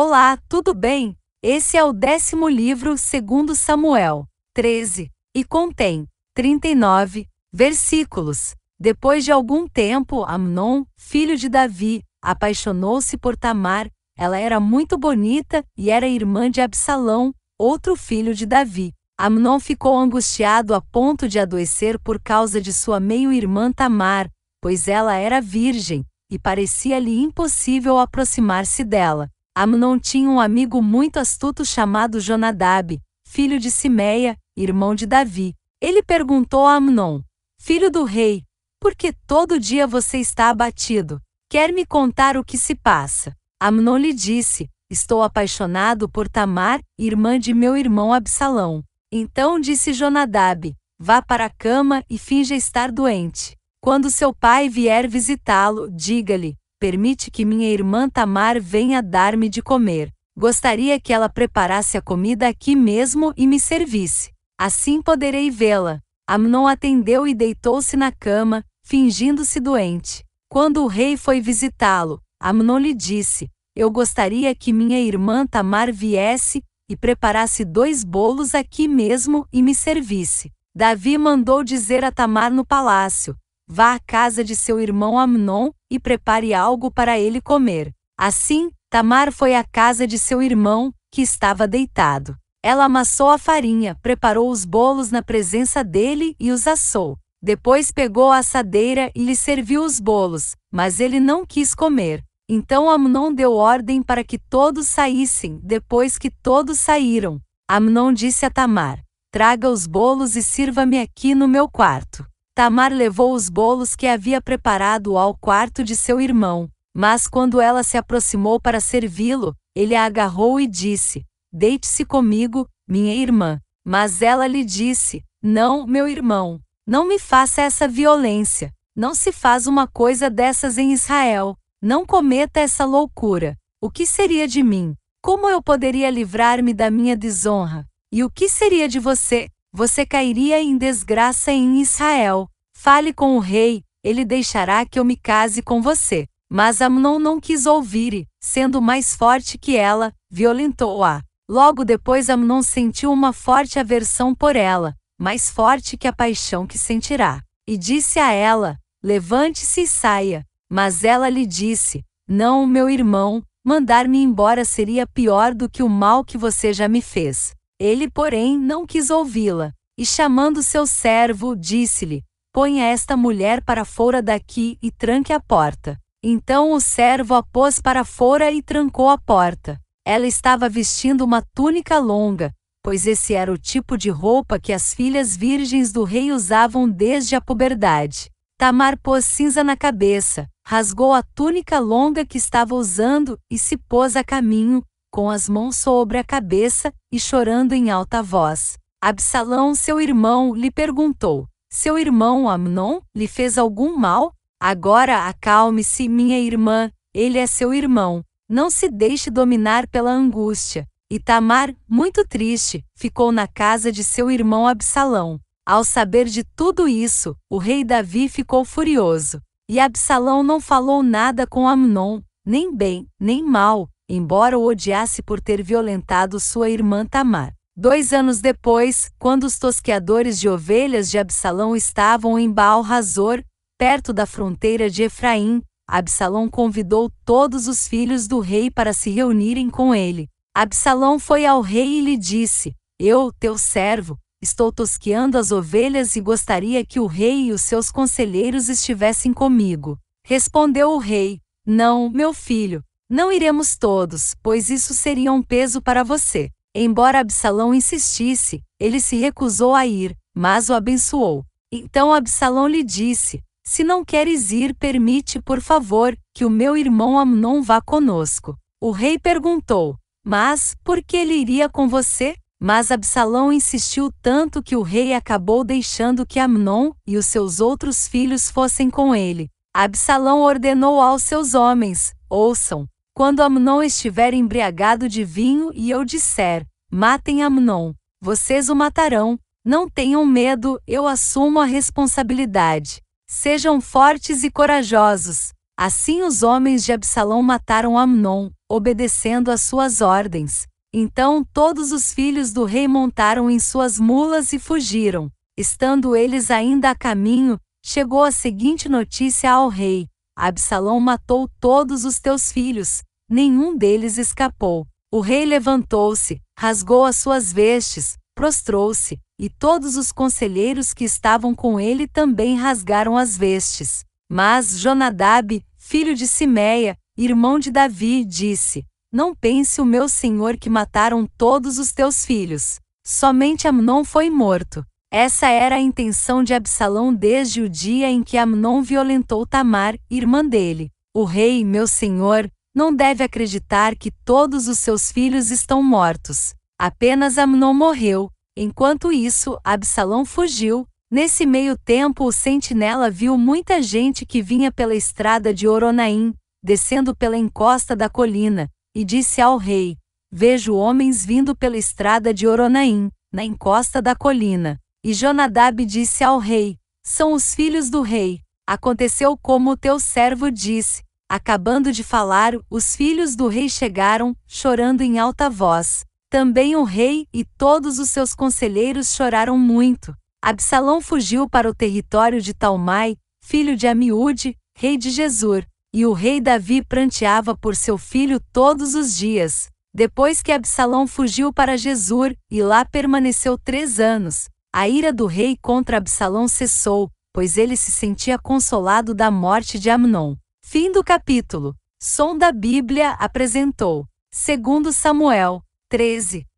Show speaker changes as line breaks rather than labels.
Olá, tudo bem? Esse é o décimo livro segundo Samuel, 13, e contém 39 versículos. Depois de algum tempo, Amnon, filho de Davi, apaixonou-se por Tamar. Ela era muito bonita e era irmã de Absalão, outro filho de Davi. Amnon ficou angustiado a ponto de adoecer por causa de sua meio-irmã Tamar, pois ela era virgem e parecia-lhe impossível aproximar-se dela. Amnon tinha um amigo muito astuto chamado Jonadab, filho de Simeia, irmão de Davi. Ele perguntou a Amnon: Filho do rei, por que todo dia você está abatido? Quer me contar o que se passa? Amnon lhe disse: Estou apaixonado por Tamar, irmã de meu irmão Absalão. Então disse Jonadab: Vá para a cama e finja estar doente. Quando seu pai vier visitá-lo, diga-lhe: permite que minha irmã Tamar venha dar-me de comer. Gostaria que ela preparasse a comida aqui mesmo e me servisse. Assim poderei vê-la. Amnon atendeu e deitou-se na cama, fingindo-se doente. Quando o rei foi visitá-lo, Amnon lhe disse: Eu gostaria que minha irmã Tamar viesse e preparasse dois bolos aqui mesmo e me servisse. Davi mandou dizer a Tamar no palácio: Vá à casa de seu irmão Amnon e prepare algo para ele comer. Assim, Tamar foi à casa de seu irmão, que estava deitado. Ela amassou a farinha, preparou os bolos na presença dele e os assou. Depois pegou a assadeira e lhe serviu os bolos, mas ele não quis comer. Então Amnon deu ordem para que todos saíssem, depois que todos saíram. Amnon disse a Tamar: Traga os bolos e sirva-me aqui no meu quarto. Tamar levou os bolos que havia preparado ao quarto de seu irmão, mas quando ela se aproximou para servi-lo, ele a agarrou e disse: Deite-se comigo, minha irmã. Mas ela lhe disse: Não, meu irmão, não me faça essa violência. Não se faz uma coisa dessas em Israel. Não cometa essa loucura. O que seria de mim? Como eu poderia livrar-me da minha desonra? E o que seria de você? Você cairia em desgraça em Israel. Fale com o rei, ele deixará que eu me case com você. Mas Amnon não quis ouvir e, sendo mais forte que ela, violentou-a. Logo depois Amnon sentiu uma forte aversão por ela, mais forte que a paixão que sentirá. E disse a ela: Levante-se e saia. Mas ela lhe disse: Não, meu irmão, mandar-me embora seria pior do que o mal que você já me fez. Ele, porém, não quis ouvi-la. E chamando seu servo, disse-lhe: Ponha esta mulher para fora daqui e tranque a porta. Então o servo a pôs para fora e trancou a porta. Ela estava vestindo uma túnica longa, pois esse era o tipo de roupa que as filhas virgens do rei usavam desde a puberdade. Tamar pôs cinza na cabeça, rasgou a túnica longa que estava usando e se pôs a caminho, com as mãos sobre a cabeça e chorando em alta voz. Absalão, seu irmão, lhe perguntou: seu irmão Amnon lhe fez algum mal? Agora acalme-se, minha irmã, ele é seu irmão. Não se deixe dominar pela angústia. Itamar, muito triste, ficou na casa de seu irmão Absalão. Ao saber de tudo isso, o rei Davi ficou furioso. E Absalão não falou nada com Amnon, nem bem, nem mal, embora o odiasse por ter violentado sua irmã Tamar. Dois anos depois, quando os tosqueadores de ovelhas de Absalão estavam em Baal Razor, perto da fronteira de Efraim, Absalão convidou todos os filhos do rei para se reunirem com ele. Absalão foi ao rei e lhe disse: Eu, teu servo, estou tosqueando as ovelhas e gostaria que o rei e os seus conselheiros estivessem comigo. Respondeu o rei: Não, meu filho, não iremos todos, pois isso seria um peso para você. Embora Absalão insistisse, ele se recusou a ir, mas o abençoou. Então Absalão lhe disse: Se não queres ir, permite, por favor, que o meu irmão Amnon vá conosco. O rei perguntou: Mas por que ele iria com você? Mas Absalão insistiu tanto que o rei acabou deixando que Amnon e os seus outros filhos fossem com ele. Absalão ordenou aos seus homens: Ouçam, quando Amnon estiver embriagado de vinho e eu disser: Matem Amnon, vocês o matarão, não tenham medo, eu assumo a responsabilidade. Sejam fortes e corajosos. Assim os homens de Absalão mataram Amnon, obedecendo às suas ordens. Então todos os filhos do rei montaram em suas mulas e fugiram. Estando eles ainda a caminho, chegou a seguinte notícia ao rei: Absalão matou todos os teus filhos, Nenhum deles escapou. O rei levantou-se, rasgou as suas vestes, prostrou-se, e todos os conselheiros que estavam com ele também rasgaram as vestes. Mas Jonadab, filho de Simeia, irmão de Davi, disse: Não pense o meu senhor que mataram todos os teus filhos. Somente Amnon foi morto. Essa era a intenção de Absalão desde o dia em que Amnon violentou Tamar, irmã dele. O rei, meu senhor, não deve acreditar que todos os seus filhos estão mortos. Apenas Amnon morreu. Enquanto isso, Absalão fugiu. Nesse meio tempo, o sentinela viu muita gente que vinha pela estrada de Oronaim, descendo pela encosta da colina, e disse ao rei: Vejo homens vindo pela estrada de Oronaim, na encosta da colina. E Jonadab disse ao rei: São os filhos do rei. Aconteceu como o teu servo disse, Acabando de falar, os filhos do rei chegaram, chorando em alta voz. Também o rei e todos os seus conselheiros choraram muito. Absalão fugiu para o território de Talmai, filho de Amiúde, rei de Jesur, e o rei Davi pranteava por seu filho todos os dias. Depois que Absalão fugiu para Jesur, e lá permaneceu três anos, a ira do rei contra Absalão cessou, pois ele se sentia consolado da morte de Amnon. Fim do capítulo. Som da Bíblia apresentou. Segundo Samuel 13.